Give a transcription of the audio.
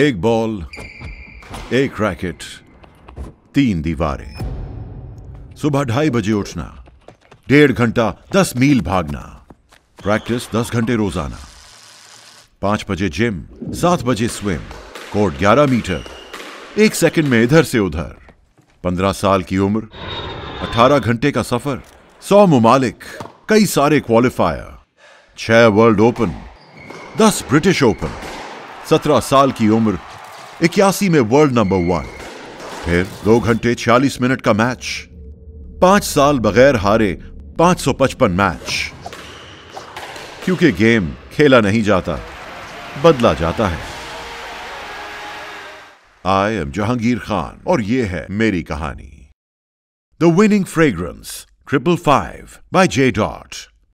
एक बॉल एक रैकेट तीन दीवारें सुबह ढाई बजे उठना डेढ़ घंटा दस मील भागना प्रैक्टिस दस घंटे रोजाना पांच बजे जिम सात बजे स्विम कोर्ट ग्यारह मीटर एक सेकंड में इधर से उधर पंद्रह साल की उम्र अठारह घंटे का सफर सौ ममालिक कई सारे क्वालिफायर छह वर्ल्ड ओपन दस ब्रिटिश ओपन सत्रह साल की उम्र इक्यासी में वर्ल्ड नंबर वन फिर दो घंटे छियालीस मिनट का मैच पांच साल बगैर हारे 555 मैच क्योंकि गेम खेला नहीं जाता बदला जाता है आई एम जहांगीर खान और ये है मेरी कहानी the winning fragrance triple five by J dot